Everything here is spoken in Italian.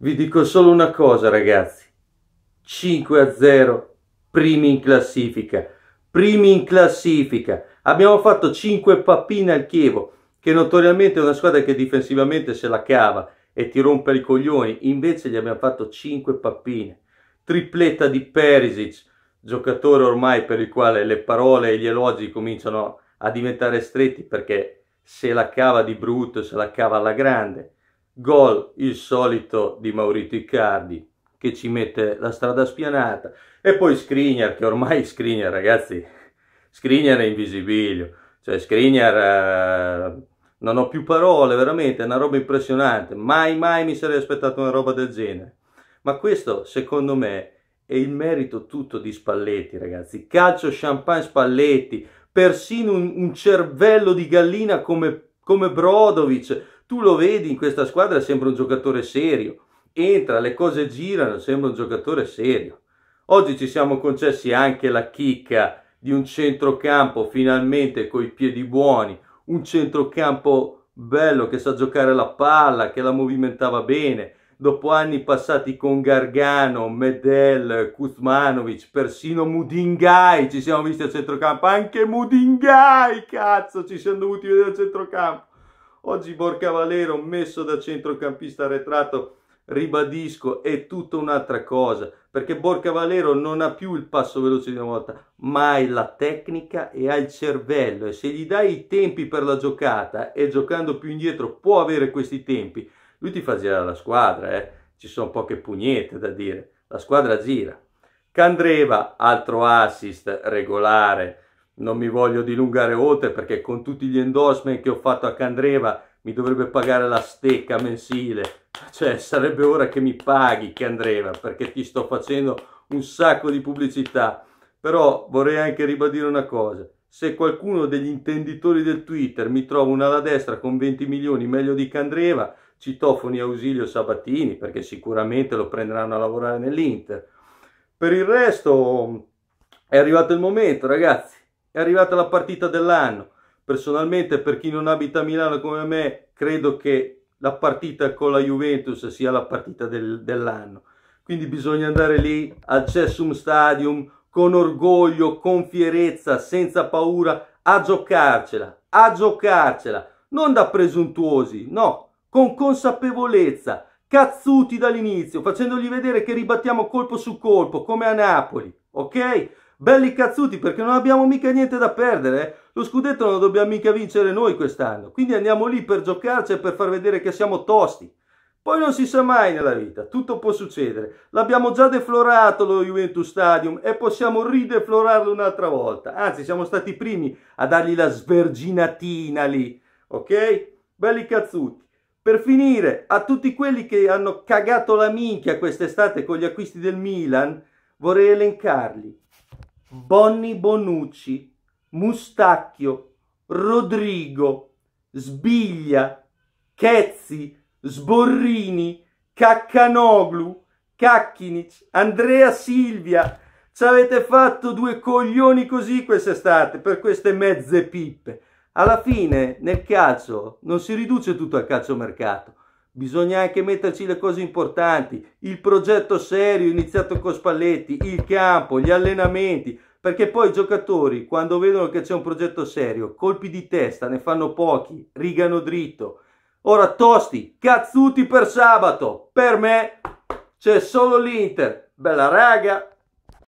Vi dico solo una cosa, ragazzi. 5 a 0, primi in classifica. Primi in classifica. Abbiamo fatto 5 pappine al Chievo, che notoriamente è una squadra che difensivamente se la cava e ti rompe i coglioni. Invece gli abbiamo fatto 5 pappine. Tripletta di Perisic, giocatore ormai per il quale le parole e gli elogi cominciano a diventare stretti perché se la cava di brutto, se la cava alla grande gol il solito di Maurizio Icardi che ci mette la strada spianata e poi Skriniar che ormai Skriniar ragazzi Skriniar è invisibilio cioè Skriniar eh, non ho più parole veramente è una roba impressionante mai mai mi sarei aspettato una roba del genere ma questo secondo me è il merito tutto di Spalletti ragazzi calcio champagne Spalletti persino un, un cervello di gallina come, come Brodovic tu lo vedi in questa squadra, sembra un giocatore serio, entra, le cose girano, sembra un giocatore serio. Oggi ci siamo concessi anche la chicca di un centrocampo finalmente con i piedi buoni, un centrocampo bello che sa giocare la palla, che la movimentava bene. Dopo anni passati con Gargano, Medel, Kuzmanovic, persino Mudingai, ci siamo visti a centrocampo, anche Mudingai, cazzo, ci siamo dovuti vedere a centrocampo. Oggi Borca Valero messo da centrocampista arretrato, ribadisco, è tutta un'altra cosa, perché Borca Valero non ha più il passo veloce di una volta, ma ha la tecnica e ha il cervello e se gli dai i tempi per la giocata e giocando più indietro può avere questi tempi, lui ti fa girare la squadra, eh? ci sono poche pugnette da dire, la squadra gira. Candreva, altro assist regolare, non mi voglio dilungare oltre perché con tutti gli endorsement che ho fatto a Candreva mi dovrebbe pagare la stecca mensile. Cioè, sarebbe ora che mi paghi Candreva perché ti sto facendo un sacco di pubblicità. Però vorrei anche ribadire una cosa. Se qualcuno degli intenditori del Twitter mi trova una alla destra con 20 milioni meglio di Candreva, citofoni Ausilio Sabatini perché sicuramente lo prenderanno a lavorare nell'Inter. Per il resto è arrivato il momento, ragazzi. È arrivata la partita dell'anno. Personalmente, per chi non abita a Milano come me, credo che la partita con la Juventus sia la partita del, dell'anno. Quindi bisogna andare lì al Cessum Stadium con orgoglio, con fierezza, senza paura, a giocarcela, a giocarcela, non da presuntuosi, no, con consapevolezza, cazzuti dall'inizio, facendogli vedere che ribattiamo colpo su colpo, come a Napoli, ok? Belli cazzuti perché non abbiamo mica niente da perdere. Lo scudetto non lo dobbiamo mica vincere noi quest'anno. Quindi andiamo lì per giocarci e per far vedere che siamo tosti. Poi non si sa mai nella vita, tutto può succedere. L'abbiamo già deflorato lo Juventus Stadium e possiamo rideflorarlo un'altra volta. Anzi, siamo stati i primi a dargli la sverginatina lì, ok? Belli cazzuti. Per finire, a tutti quelli che hanno cagato la minchia quest'estate con gli acquisti del Milan, vorrei elencarli. Bonni Bonucci, Mustacchio, Rodrigo, Sbiglia, Chezzi, Sborrini, Caccanoglu, Cacchinic, Andrea Silvia. Ci avete fatto due coglioni così quest'estate per queste mezze pippe. Alla fine, nel calcio, non si riduce tutto al calciomercato. Bisogna anche metterci le cose importanti, il progetto serio iniziato con Spalletti, il campo, gli allenamenti, perché poi i giocatori quando vedono che c'è un progetto serio, colpi di testa ne fanno pochi, rigano dritto. Ora tosti, cazzuti per sabato, per me c'è solo l'Inter. Bella raga!